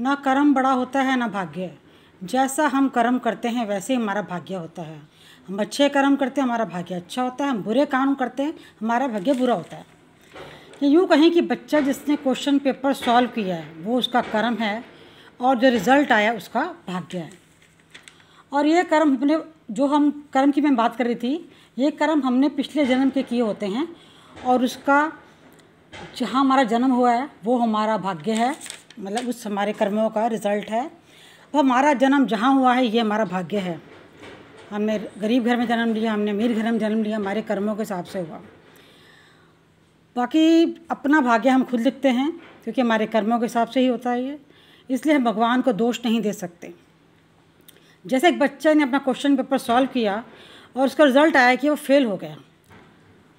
ना कर्म बड़ा होता है ना भाग्य जैसा हम कर्म करते हैं वैसे ही हमारा भाग्य होता है हम अच्छे कर्म करते हैं हमारा भाग्य अच्छा होता है हम बुरे काम करते हैं हमारा भाग्य बुरा होता है यूँ कहें कि बच्चा जिसने क्वेश्चन पेपर सॉल्व किया है वो उसका कर्म है और जो रिज़ल्ट आया उसका भाग्य है और ये कर्म हमने जो हम कर्म की मैं बात कर रही थी ये कर्म हमने पिछले जन्म के किए होते हैं और उसका जहाँ हमारा जन्म हुआ है वो हमारा भाग्य है मतलब उस हमारे कर्मों का रिज़ल्ट है अब हमारा जन्म जहाँ हुआ है ये हमारा भाग्य है हमने गरीब घर में जन्म लिया हमने अमीर घर में जन्म लिया हमारे कर्मों के हिसाब से हुआ बाकी अपना भाग्य हम खुद लिखते हैं क्योंकि हमारे कर्मों के हिसाब से ही होता है ये इसलिए हम भगवान को दोष नहीं दे सकते जैसे एक बच्चे ने अपना क्वेश्चन पेपर सॉल्व किया और उसका रिज़ल्ट आया कि वो फेल हो गया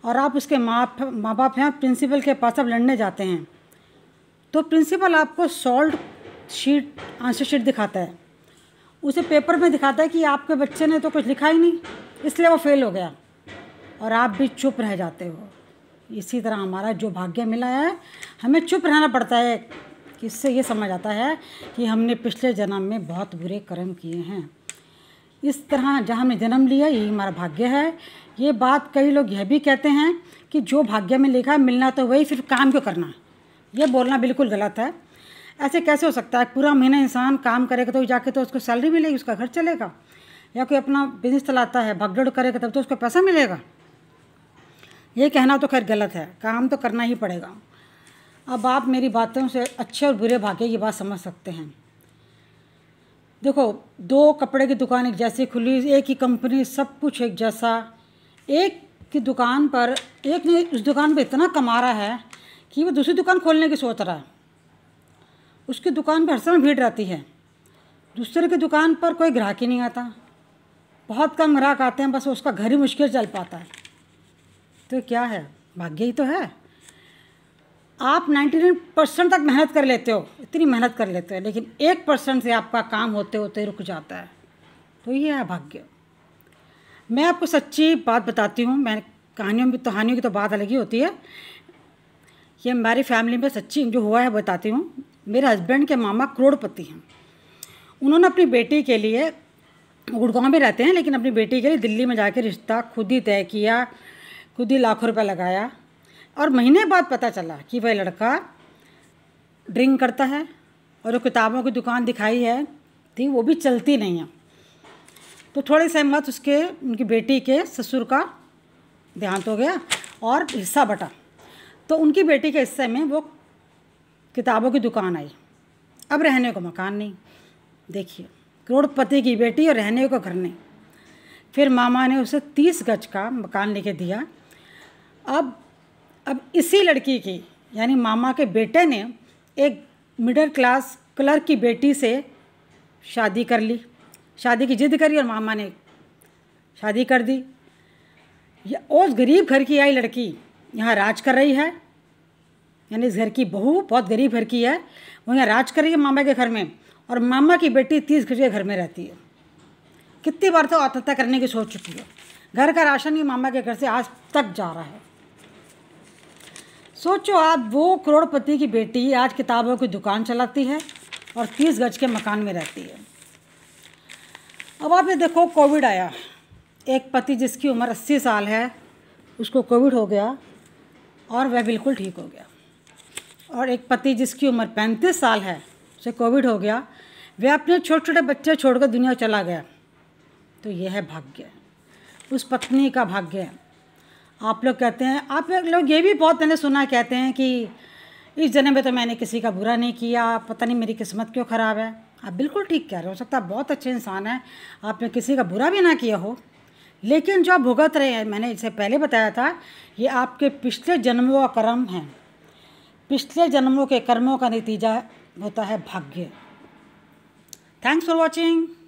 और आप उसके माँ माँ बाप हैं प्रिंसिपल के पास आप लड़ने जाते हैं तो प्रिंसिपल आपको सॉल्ट शीट आंसर शीट दिखाता है उसे पेपर में दिखाता है कि आपके बच्चे ने तो कुछ लिखा ही नहीं इसलिए वो फेल हो गया और आप भी चुप रह जाते हो इसी तरह हमारा जो भाग्य मिला है हमें चुप रहना पड़ता है कि इससे ये समझ आता है कि हमने पिछले जन्म में बहुत बुरे कर्म किए हैं इस तरह जहाँ हमने जन्म लिया यही हमारा भाग्य है ये बात कई लोग यह भी कहते हैं कि जो भाग्य में लिखा है मिलना तो वही सिर्फ काम क्यों करना है ये बोलना बिल्कुल गलत है ऐसे कैसे हो सकता है पूरा महीना इंसान काम करेगा तो जाके तो उसको सैलरी मिलेगी उसका घर चलेगा या कोई अपना बिजनेस चलाता है भगदड़ करेगा तब तो उसको पैसा मिलेगा ये कहना तो खैर गलत है काम तो करना ही पड़ेगा अब आप मेरी बातों से अच्छे और बुरे भाग्य की बात समझ सकते हैं देखो दो कपड़े की दुकान एक जैसी खुली एक ही कंपनी सब कुछ एक जैसा एक की दुकान पर एक ने उस दुकान पर इतना कमा रहा है कि वो दूसरी दुकान खोलने की सोच रहा है उसकी दुकान पर हर समय भीड़ रहती है दूसरे की दुकान पर कोई ग्राहक ही नहीं आता बहुत कम ग्राहक आते हैं बस उसका घर ही मुश्किल चल पाता है तो क्या है भाग्य ही तो है आप नाइन्टी नाइन परसेंट तक मेहनत कर लेते हो इतनी मेहनत कर लेते हो लेकिन एक परसेंट से आपका काम होते होते रुक जाता है तो ये है भाग्य मैं आपको सच्ची बात बताती हूँ मैं कहानियों में तो कहानियों की तो बात अलग ही होती है ये हमारी फैमिली में सच्ची जो हुआ है बताती हूँ मेरे हस्बैंड के मामा करोड़पति हैं उन्होंने अपनी बेटी के लिए गुड़गांव में रहते हैं लेकिन अपनी बेटी के लिए दिल्ली में जाकर रिश्ता खुद ही तय किया खुद ही लाखों रुपया लगाया और महीने बाद पता चला कि वह लड़का ड्रिंक करता है और जो किताबों की दुकान दिखाई है थी वो भी चलती नहीं है तो से सहमत उसके उनकी बेटी के ससुर का देहांत हो गया और हिस्सा बटा तो उनकी बेटी के हिस्से में वो किताबों की दुकान आई अब रहने को मकान नहीं देखिए करोड़पति की बेटी और रहने को घर नहीं फिर मामा ने उसे तीस गज का मकान लेके दिया अब अब इसी लड़की की यानी मामा के बेटे ने एक मिडिल क्लास क्लर्क की बेटी से शादी कर ली शादी की जिद करी और मामा ने शादी कर दी उस गरीब घर की आई लड़की यहाँ राज कर रही है यानी इस घर की बहू बहुत गरीब घर की है वो यहाँ राज कर रही है मामा के घर में और मामा की बेटी तीस गज के घर में रहती है कितनी बार तो आत्महत्या करने की सोच चुकी है घर का राशन ही मामा के घर से आज तक जा रहा है सोचो आप वो करोड़पति की बेटी आज किताबों की दुकान चलाती है और तीस गज के मकान में रहती है अब आप ये देखो कोविड आया एक पति जिसकी उम्र अस्सी साल है उसको कोविड हो गया और वह बिल्कुल ठीक हो गया और एक पति जिसकी उम्र पैंतीस साल है उसे कोविड हो गया वह अपने छोटे छोटे बच्चे छोड़कर दुनिया चला गया तो यह है भाग्य उस पत्नी का भाग्य है आप लोग कहते हैं आप लोग ये भी बहुत मैंने सुना कहते हैं कि इस जन्म में तो मैंने किसी का बुरा नहीं किया पता नहीं मेरी किस्मत क्यों ख़राब है आप बिल्कुल ठीक कह रहे हो सकता है बहुत अच्छे इंसान हैं आपने किसी का बुरा भी ना किया हो लेकिन जो आप भुगत रहे हैं मैंने इसे पहले बताया था ये आपके पिछले जन्मों का कर्म हैं पिछले जन्मों के कर्मों का नतीजा होता है भाग्य थैंक्स फॉर वॉचिंग